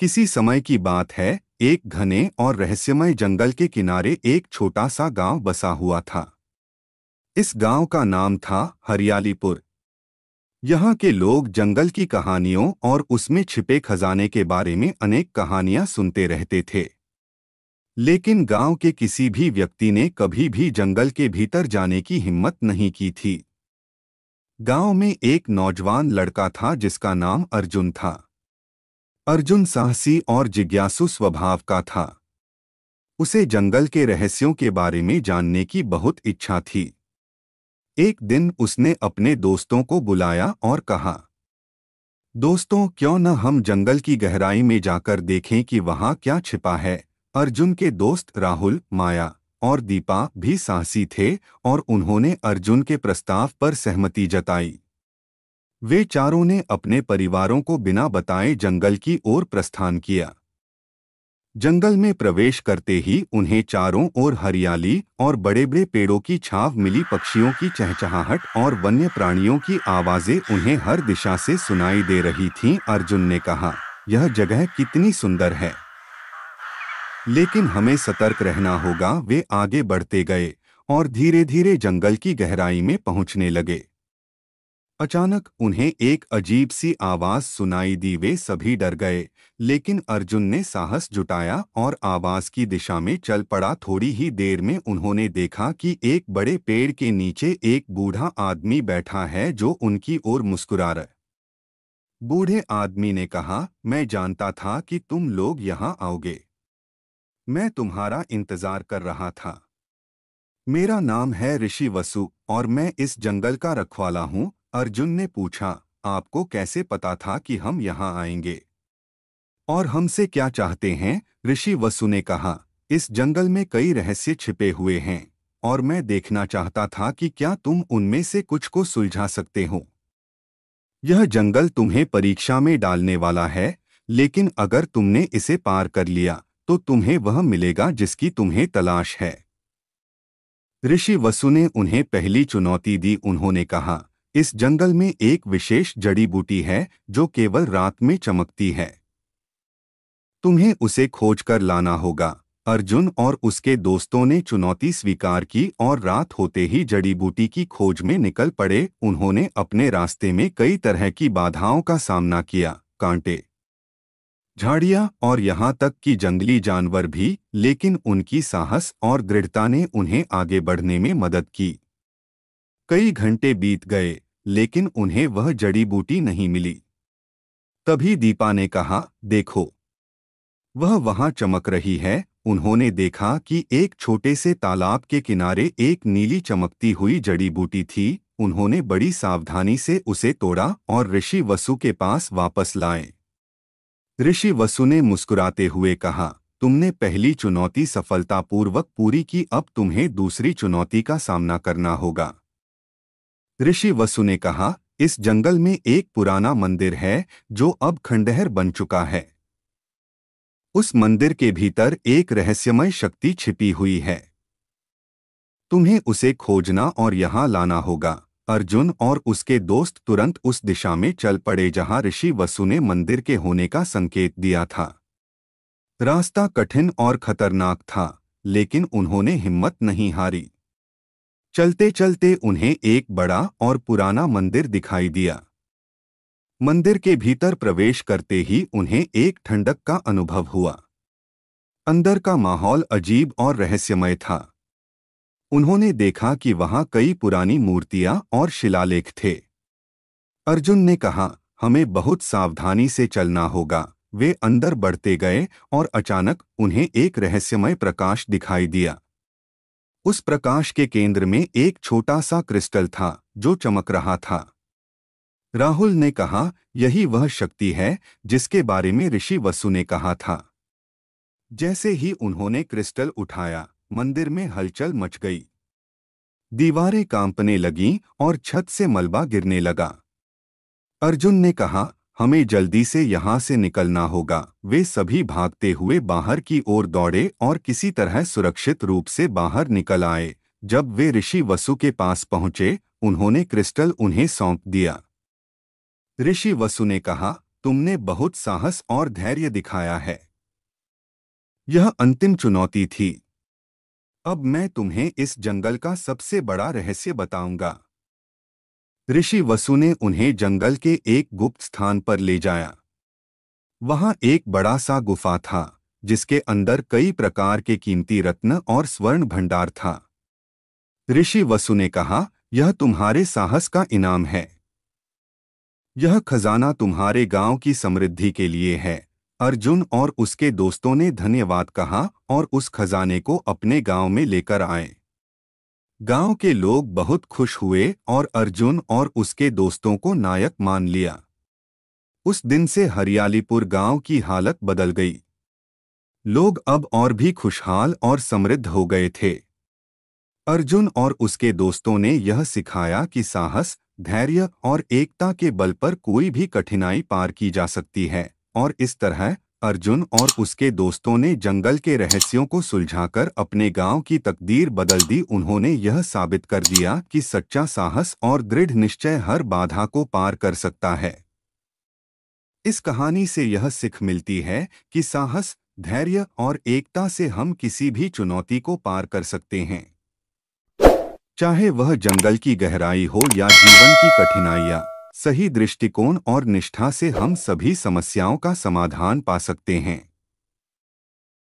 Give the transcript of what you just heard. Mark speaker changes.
Speaker 1: किसी समय की बात है एक घने और रहस्यमय जंगल के किनारे एक छोटा सा गांव बसा हुआ था इस गांव का नाम था हरियालीपुर यहाँ के लोग जंगल की कहानियों और उसमें छिपे खजाने के बारे में अनेक कहानियां सुनते रहते थे लेकिन गांव के किसी भी व्यक्ति ने कभी भी जंगल के भीतर जाने की हिम्मत नहीं की थी गांव में एक नौजवान लड़का था जिसका नाम अर्जुन था अर्जुन साहसी और जिज्ञासु स्वभाव का था उसे जंगल के रहस्यों के बारे में जानने की बहुत इच्छा थी एक दिन उसने अपने दोस्तों को बुलाया और कहा दोस्तों क्यों न हम जंगल की गहराई में जाकर देखें कि वहाँ क्या छिपा है अर्जुन के दोस्त राहुल माया और दीपा भी साहसी थे और उन्होंने अर्जुन के प्रस्ताव पर सहमति जताई वे चारों ने अपने परिवारों को बिना बताए जंगल की ओर प्रस्थान किया जंगल में प्रवेश करते ही उन्हें चारों ओर हरियाली और बड़े बड़े पेड़ों की छाव मिली पक्षियों की चहचहाहट और वन्य प्राणियों की आवाजें उन्हें हर दिशा से सुनाई दे रही थीं। अर्जुन ने कहा यह जगह कितनी सुंदर है लेकिन हमें सतर्क रहना होगा वे आगे बढ़ते गए और धीरे धीरे जंगल की गहराई में पहुंचने लगे अचानक उन्हें एक अजीब सी आवाज सुनाई दी वे सभी डर गए लेकिन अर्जुन ने साहस जुटाया और आवाज की दिशा में चल पड़ा थोड़ी ही देर में उन्होंने देखा कि एक बड़े पेड़ के नीचे एक बूढ़ा आदमी बैठा है जो उनकी ओर मुस्कुरा रहा बूढ़े आदमी ने कहा मैं जानता था कि तुम लोग यहाँ आओगे मैं तुम्हारा इंतजार कर रहा था मेरा नाम है ऋषि वसु और मैं इस जंगल का रखवाला हूँ अर्जुन ने पूछा आपको कैसे पता था कि हम यहाँ आएंगे और हमसे क्या चाहते हैं ऋषि वसु ने कहा इस जंगल में कई रहस्य छिपे हुए हैं और मैं देखना चाहता था कि क्या तुम उनमें से कुछ को सुलझा सकते हो यह जंगल तुम्हें परीक्षा में डालने वाला है लेकिन अगर तुमने इसे पार कर लिया तो तुम्हें वह मिलेगा जिसकी तुम्हें तलाश है ऋषि वसु ने उन्हें पहली चुनौती दी उन्होंने कहा इस जंगल में एक विशेष जड़ी बूटी है जो केवल रात में चमकती है तुम्हें उसे खोज कर लाना होगा अर्जुन और उसके दोस्तों ने चुनौती स्वीकार की और रात होते ही जड़ी बूटी की खोज में निकल पड़े उन्होंने अपने रास्ते में कई तरह की बाधाओं का सामना किया कांटे झाड़िया और यहाँ तक कि जंगली जानवर भी लेकिन उनकी साहस और दृढ़ता ने उन्हें आगे बढ़ने में मदद की कई घंटे बीत गए लेकिन उन्हें वह जड़ी बूटी नहीं मिली तभी दीपा ने कहा देखो वह वहां चमक रही है उन्होंने देखा कि एक छोटे से तालाब के किनारे एक नीली चमकती हुई जड़ी बूटी थी उन्होंने बड़ी सावधानी से उसे तोड़ा और ऋषि वसु के पास वापस लाए ऋषि वसु ने मुस्कुराते हुए कहा तुमने पहली चुनौती सफलतापूर्वक पूरी की अब तुम्हें दूसरी चुनौती का सामना करना होगा ऋषि वसु ने कहा इस जंगल में एक पुराना मंदिर है जो अब खंडहर बन चुका है उस मंदिर के भीतर एक रहस्यमय शक्ति छिपी हुई है तुम्हें उसे खोजना और यहाँ लाना होगा अर्जुन और उसके दोस्त तुरंत उस दिशा में चल पड़े जहां ऋषि वसु ने मंदिर के होने का संकेत दिया था रास्ता कठिन और खतरनाक था लेकिन उन्होंने हिम्मत नहीं हारी चलते चलते उन्हें एक बड़ा और पुराना मंदिर दिखाई दिया मंदिर के भीतर प्रवेश करते ही उन्हें एक ठंडक का अनुभव हुआ अंदर का माहौल अजीब और रहस्यमय था उन्होंने देखा कि वहां कई पुरानी मूर्तियां और शिलालेख थे अर्जुन ने कहा हमें बहुत सावधानी से चलना होगा वे अंदर बढ़ते गए और अचानक उन्हें एक रहस्यमय प्रकाश दिखाई दिया उस प्रकाश के केंद्र में एक छोटा सा क्रिस्टल था जो चमक रहा था राहुल ने कहा यही वह शक्ति है जिसके बारे में ऋषि वसु ने कहा था जैसे ही उन्होंने क्रिस्टल उठाया मंदिर में हलचल मच गई दीवारें कांपने लगीं और छत से मलबा गिरने लगा अर्जुन ने कहा हमें जल्दी से यहाँ से निकलना होगा वे सभी भागते हुए बाहर की ओर दौड़े और किसी तरह सुरक्षित रूप से बाहर निकल आए जब वे ऋषि वसु के पास पहुंचे उन्होंने क्रिस्टल उन्हें सौंप दिया ऋषि वसु ने कहा तुमने बहुत साहस और धैर्य दिखाया है यह अंतिम चुनौती थी अब मैं तुम्हें इस जंगल का सबसे बड़ा रहस्य बताऊंगा ऋषि वसु ने उन्हें जंगल के एक गुप्त स्थान पर ले जाया वहां एक बड़ा सा गुफा था जिसके अंदर कई प्रकार के कीमती रत्न और स्वर्ण भंडार था ऋषि वसु ने कहा यह तुम्हारे साहस का इनाम है यह खजाना तुम्हारे गांव की समृद्धि के लिए है अर्जुन और उसके दोस्तों ने धन्यवाद कहा और उस खजाने को अपने गांव में लेकर आए गांव के लोग बहुत खुश हुए और अर्जुन और उसके दोस्तों को नायक मान लिया उस दिन से हरियालीपुर गांव की हालत बदल गई लोग अब और भी खुशहाल और समृद्ध हो गए थे अर्जुन और उसके दोस्तों ने यह सिखाया कि साहस धैर्य और एकता के बल पर कोई भी कठिनाई पार की जा सकती है और इस तरह अर्जुन और उसके दोस्तों ने जंगल के रहस्यों को सुलझाकर अपने गांव की तकदीर बदल दी उन्होंने यह साबित कर दिया कि सच्चा साहस और दृढ़ निश्चय हर बाधा को पार कर सकता है इस कहानी से यह सिख मिलती है कि साहस धैर्य और एकता से हम किसी भी चुनौती को पार कर सकते हैं चाहे वह जंगल की गहराई हो या जीवन की कठिनाइयाँ सही दृष्टिकोण और निष्ठा से हम सभी समस्याओं का समाधान पा सकते हैं